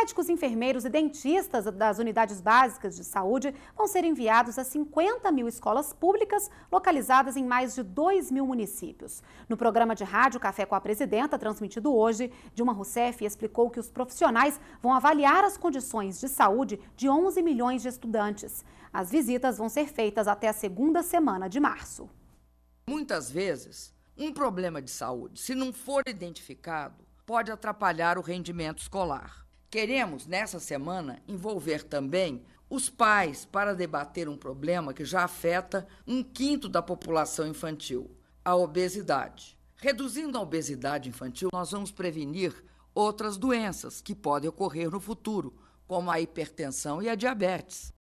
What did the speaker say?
Médicos, enfermeiros e dentistas das unidades básicas de saúde vão ser enviados a 50 mil escolas públicas localizadas em mais de 2 mil municípios. No programa de rádio Café com a Presidenta, transmitido hoje, Dilma Rousseff explicou que os profissionais vão avaliar as condições de saúde de 11 milhões de estudantes. As visitas vão ser feitas até a segunda semana de março. Muitas vezes, um problema de saúde, se não for identificado, pode atrapalhar o rendimento escolar. Queremos, nessa semana, envolver também os pais para debater um problema que já afeta um quinto da população infantil, a obesidade. Reduzindo a obesidade infantil, nós vamos prevenir outras doenças que podem ocorrer no futuro, como a hipertensão e a diabetes.